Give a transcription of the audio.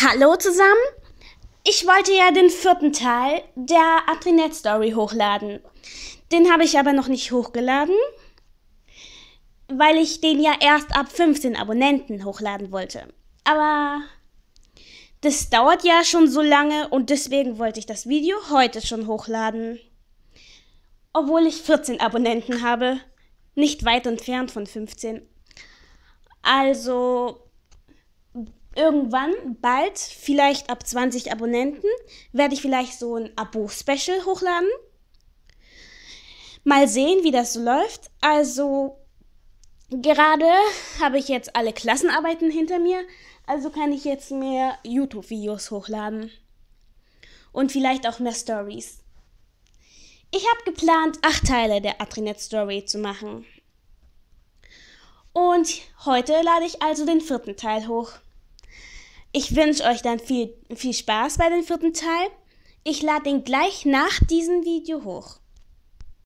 Hallo zusammen! Ich wollte ja den vierten Teil der Atrinet Story hochladen. Den habe ich aber noch nicht hochgeladen, weil ich den ja erst ab 15 Abonnenten hochladen wollte. Aber das dauert ja schon so lange und deswegen wollte ich das Video heute schon hochladen. Obwohl ich 14 Abonnenten habe, nicht weit entfernt von 15. Also irgendwann, bald, vielleicht ab 20 Abonnenten, werde ich vielleicht so ein Abo-Special hochladen. Mal sehen, wie das so läuft. Also, gerade habe ich jetzt alle Klassenarbeiten hinter mir, also kann ich jetzt mehr YouTube-Videos hochladen. Und vielleicht auch mehr Stories. Ich habe geplant, acht Teile der Atrinet Story zu machen. Und heute lade ich also den vierten Teil hoch. Ich wünsche euch dann viel, viel Spaß bei dem vierten Teil. Ich lade den gleich nach diesem Video hoch.